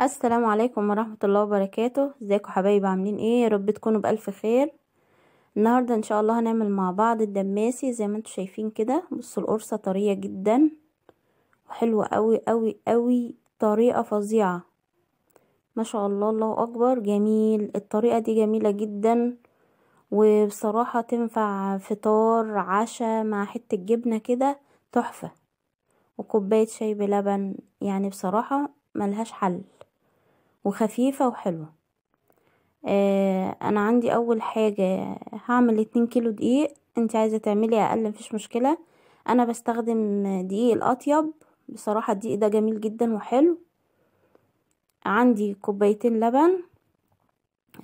السلام عليكم ورحمة الله وبركاته ازيكم حبايب عاملين ايه يا رب تكونوا بألف خير النهاردة ان شاء الله هنعمل مع بعض الدماسي زي ما انتم شايفين كده بصوا القرصة طرية جدا وحلوة قوي قوي قوي طريقة فظيعة ما شاء الله الله اكبر جميل الطريقة دي جميلة جدا وبصراحة تنفع فطار عشاء مع حتة جبنة كده تحفة وكوباية شاي بلبن يعني بصراحة ملهاش حل وخفيفة وحلوة آه، انا عندي اول حاجة هعمل اتنين كيلو دقيق انت عايزة تعملي اقل مفيش مشكلة انا بستخدم دقيق الاطيب بصراحة الدقيق ده جميل جدا وحلو عندي كوبايتين لبن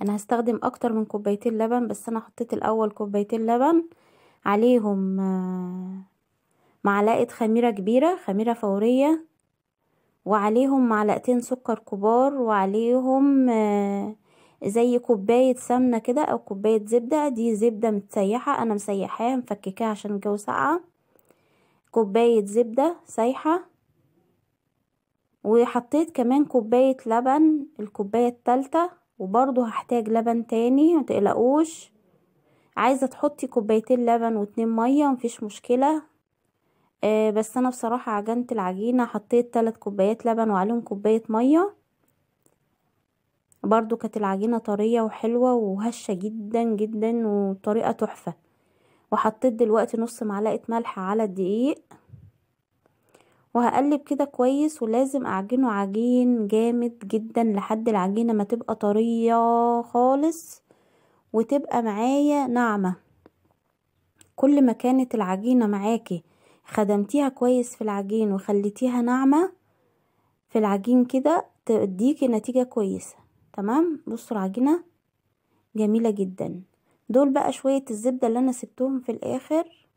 انا هستخدم اكتر من كوبايتين لبن بس انا حطيت الاول كوبايتين لبن عليهم آه، معلقة خميرة كبيرة خميرة فورية وعليهم معلقتين سكر كبار وعليهم آه، زي كوباية سمنة كده او كوباية زبدة دي زبدة متسيحة انا مسيحاها مفككاها عشان الجو ساقعة كوباية زبدة سايحة وحطيت كمان كوباية لبن الكوباية التالتة وبرضو هحتاج لبن تاني متقلقوش عايزة تحطي كوبايتين لبن واتنين مية مفيش مشكلة آه بس انا بصراحة عجنت العجينة حطيت ثلاث كوبايات لبن وعليهم كوباية مية برضو كانت العجينة طرية وحلوة وهشة جدا جدا وطريقة تحفة وحطيت دلوقتي نص معلقة ملح على الدقيق وهقلب كده كويس ولازم اعجنه عجين جامد جدا لحد العجينة ما تبقى طرية خالص وتبقى معايا ناعمة كل ما كانت العجينة معاكي خدمتيها كويس في العجين وخليتيها ناعمة في العجين كده تديكي نتيجة كويسة تمام بصوا العجينة جميلة جدا دول بقى شوية الزبدة اللي انا سبتهم في الاخر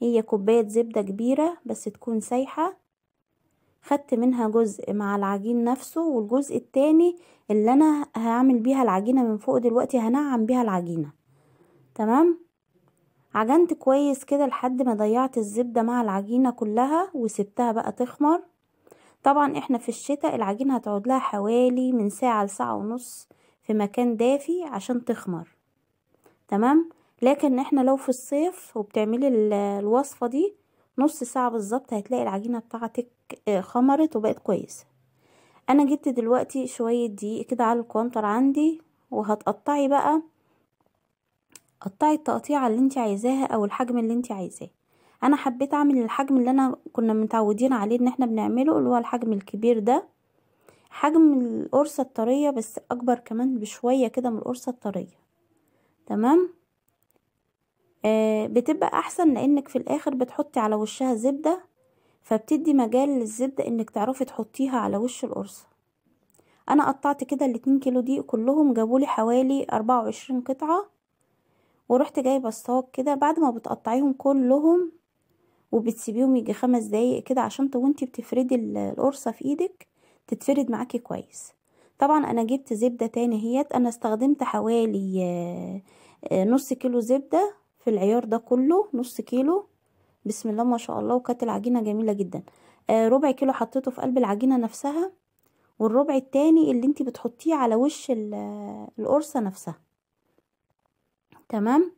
هي كوباية زبدة كبيرة بس تكون سايحة خدت منها جزء مع العجين نفسه والجزء التاني اللي انا هعمل بيها العجينة من فوق دلوقتي هنعم بيها العجينة تمام عجنت كويس كده لحد ما ضيعت الزبدة مع العجينة كلها وسبتها بقى تخمر طبعا احنا في الشتاء العجينة هتقعد لها حوالي من ساعة لساعة ونص في مكان دافي عشان تخمر تمام لكن احنا لو في الصيف وبتعملي الوصفة دي نص ساعة بالظبط هتلاقي العجينة بتاعتك آه، خمرت وبقت كويسة انا جبت دلوقتي شوية دقيق كده على الكوانتر عندي وهتقطعي بقى قطعي التقطيعه اللي انت عايزاها او الحجم اللي انت عايزاه انا حبيت اعمل الحجم اللي انا كنا متعودين عليه ان احنا بنعمله اللي هو الحجم الكبير ده حجم القرصه الطريه بس اكبر كمان بشويه كده من القرصه الطريه تمام آه بتبقى احسن لانك في الاخر بتحطي على وشها زبده فبتدي مجال للزبده انك تعرفي تحطيها على وش القرصه انا قطعت كده الاتنين كيلو دي كلهم جابولي حوالي اربعة وعشرين قطعه ورحت جايبه الصاج كده بعد ما بتقطعيهم كلهم وبتسيبيهم يجي خمس دقايق كده عشان وانتي بتفردي القرصه في ايدك تتفرد معاكي كويس طبعا انا جبت زبده تاني اهيت انا استخدمت حوالي آه، آه، نص كيلو زبده في العيار ده كله نص كيلو بسم الله ما شاء الله وكانت العجينه جميله جدا آه، ربع كيلو حطيته في قلب العجينه نفسها والربع التاني اللي انتي بتحطيه على وش القرصه نفسها تمام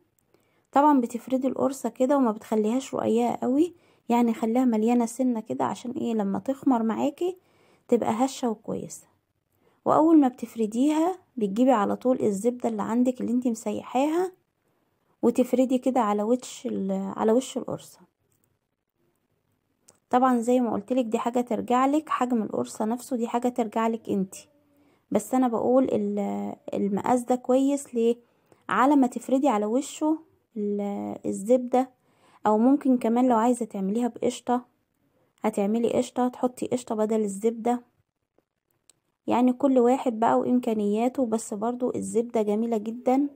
طبعا بتفردي القرصة كده وما بتخليهاش رؤية قوي يعني خليها مليانة سنة كده عشان ايه لما تخمر معاكي تبقى هشة وكويسة واول ما بتفرديها بتجيبي على طول الزبدة اللي عندك اللي انتي مسيحاها وتفردي كده على وش على وش القرصة طبعا زي ما قلتلك دي حاجة ترجعلك حجم القرصة نفسه دي حاجة ترجعلك انتي بس انا بقول المقاس ده كويس ليه على ما تفردي على وشه الزبدة او ممكن كمان لو عايزة تعمليها بقشطة هتعملي قشطة تحطي قشطة بدل الزبدة يعني كل واحد بقى وامكانياته بس برضو الزبدة جميلة جدا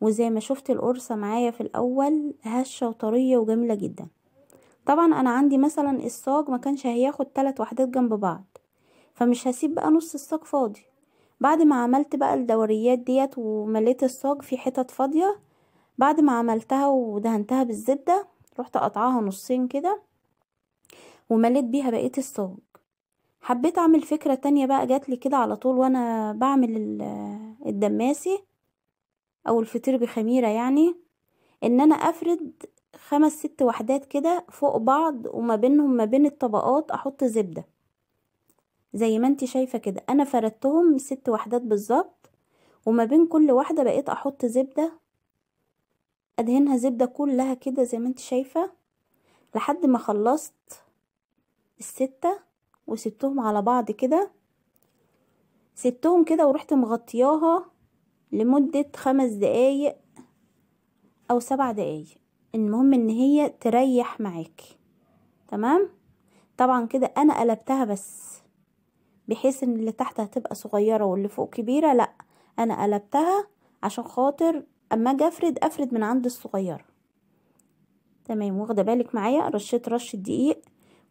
وزي ما شفت القرصة معايا في الاول هشة وطرية وجميلة جدا طبعا انا عندي مثلا الصاج ما كانش هياخد ثلاث وحدات جنب بعض فمش هسيب بقى نص الصاج فاضي بعد ما عملت بقى الدوريات ديت ومليت الصاج في حتت فاضية بعد ما عملتها ودهنتها بالزبدة رحت قطعها نصين كده ومليت بيها بقية الصاج حبيت اعمل فكرة تانية بقى جاتلي كده على طول وانا بعمل الدماسي او الفطير بخميرة يعني ان انا افرد خمس ست وحدات كده فوق بعض وما بينهم ما بين الطبقات احط زبده زي ما انت شايفة كده انا فردتهم ست وحدات بالظبط وما بين كل واحدة بقيت احط زبدة ادهنها زبدة كلها كده زي ما انت شايفة لحد ما خلصت الستة وسبتهم على بعض كده سبتهم كده ورحت مغطياها لمدة خمس دقايق او سبع دقايق المهم ان هي تريح معاكي تمام طبعا كده انا قلبتها بس بحيث ان اللي تحت هتبقى صغيرة واللي فوق كبيرة لا انا قلبتها عشان خاطر اما اجي افرد افرد من عند الصغيرة تمام واخده بالك معايا رشيت رشة دقيق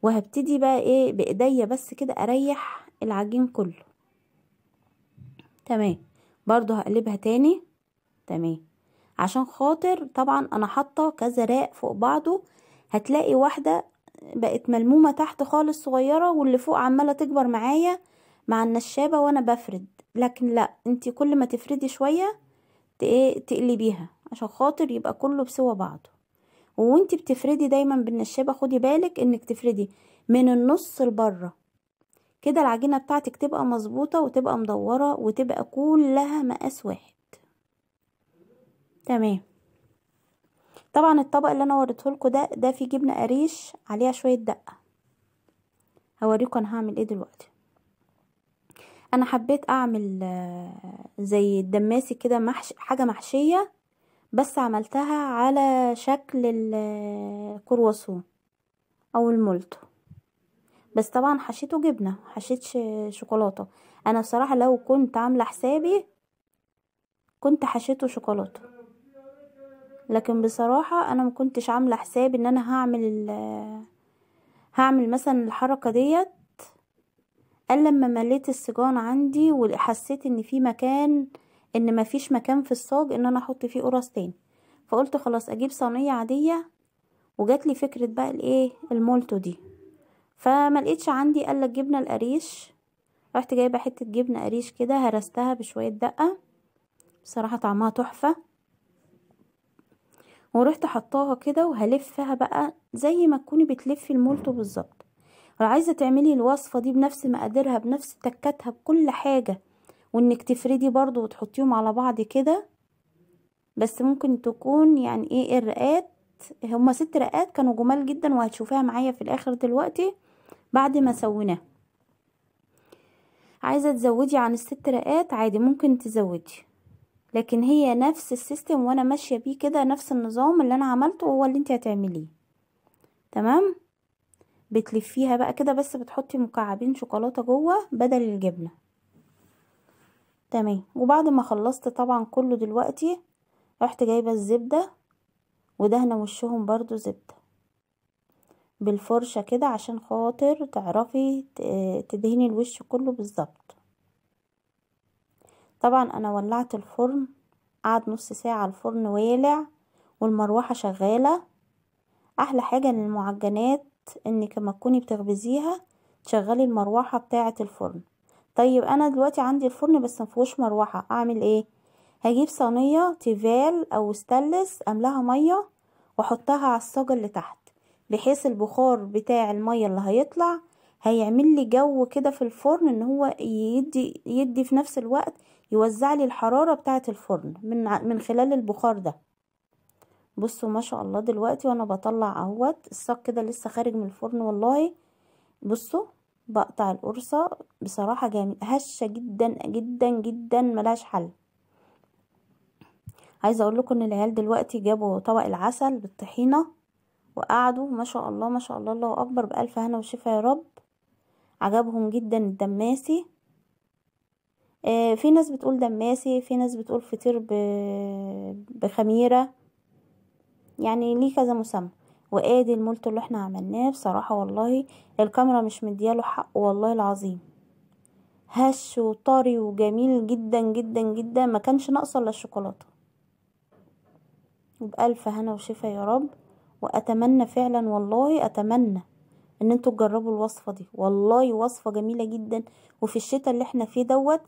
وهبتدي بقى ايه بايديا بس كده اريح العجين كله تمام برضو هقلبها تاني تمام عشان خاطر طبعا انا حاطه كذا راق فوق بعضه هتلاقي واحده بقت ملمومة تحت خالص صغيرة واللي فوق عمالة تكبر معايا مع النشابة وانا بفرد لكن لا انتي كل ما تفردي شوية إيه، تقلبيها عشان خاطر يبقى كله بسوى بعضه وانتي بتفردي دايما بالنشابة خدي بالك انك تفردي من النص لبره كده العجينة بتاعتك تبقى مظبوطة وتبقى مدورة وتبقى كلها مقاس واحد تمام طبعا الطبق اللي انا وريته لكم ده ده فيه جبنه قريش عليها شويه دقه هوريكم انا هعمل ايه دلوقتي انا حبيت اعمل آه، زي الدماسي كده محش حاجه محشيه بس عملتها على شكل الكرواسون آه، او المولتو بس طبعا حشيته جبنه حشيتش شوكولاته انا بصراحه لو كنت عامله حسابي كنت حشيته شوكولاته لكن بصراحة انا ما كنتش عاملة حساب ان انا هعمل هعمل مثلا الحركة ديت الا لما مليت السجان عندي وحسيت ان في مكان ان ما فيش مكان في الصاج ان انا احط فيه قرص تاني فقلت خلاص اجيب صينية عادية وجات لي فكرة بقى الايه المولتو دي فما لقيتش عندي لك جبنة القريش رحت جايبة حتة جبنة قريش كده هرستها بشوية دقة بصراحة طعمها تحفة ورحت حطاها كده وهلفها بقى زي ما تكوني بتلفي المولتو بالظبط لو عايزه تعملي الوصفه دي بنفس مقاديرها بنفس تكاتها بكل حاجه وانك تفردي برضو وتحطيهم على بعض كده بس ممكن تكون يعني ايه الرقات هما ست رقات كانوا جمال جدا وهتشوفيها معايا في الاخر دلوقتي بعد ما سويناه عايزه تزودي عن الست رقات عادي ممكن تزودي لكن هي نفس السيستم وانا ماشيه بيه كده نفس النظام اللي انا عملته هو اللي انت هتعمليه تمام بتلفيها بقى كده بس بتحطي مكعبين شوكولاته جوه بدل الجبنه تمام وبعد ما خلصت طبعا كله دلوقتي رحت جايبه الزبده ودهنه وشهم برضو زبده بالفرشه كده عشان خاطر تعرفي تدهني الوش كله بالظبط طبعا انا ولعت الفرن قعد نص ساعة الفرن والع والمروحة شغالة احلى حاجة ان المعجنات انك لما تكوني بتخبزيها تشغلي المروحة بتاعة الفرن طيب انا دلوقتي عندي الفرن بس مفيهوش مروحة اعمل ايه هجيب صينية تيفال او ستلس املاها مية واحطها على الصاجة اللي تحت بحيث البخار بتاع المية اللي هيطلع هيعمل لي جو كده في الفرن ان هو يدي يدي في نفس الوقت يوزع لي الحرارة بتاعة الفرن من, من خلال البخار ده بصوا ما شاء الله دلوقتي وانا بطلع اهوت الصاج كده لسه خارج من الفرن والله بصوا بقطع القرصة بصراحة جميل هشة جدا جدا جدا ملهاش حل عايزة اقول لكم ان العيال دلوقتي جابوا طبق العسل بالطحينة وقعدوا ما شاء الله ما شاء الله الله اكبر بألف هنا وشفا يا رب عجبهم جدا الدماسي آه، في ناس بتقول دماسي في ناس بتقول فطير بخميرة يعني ليه كذا مسمى وادي المولت اللي احنا عملناه بصراحة والله الكاميرا مش مدياله حق والله العظيم هش وطري وجميل جدا جدا جدا ما كانش ناقصه الا الشوكولاته وبألف هنا وشفا يا رب واتمنى فعلا والله اتمنى ان انتوا تجربوا الوصفه دي والله وصفه جميله جدا وفي الشتاء اللي احنا فيه دوت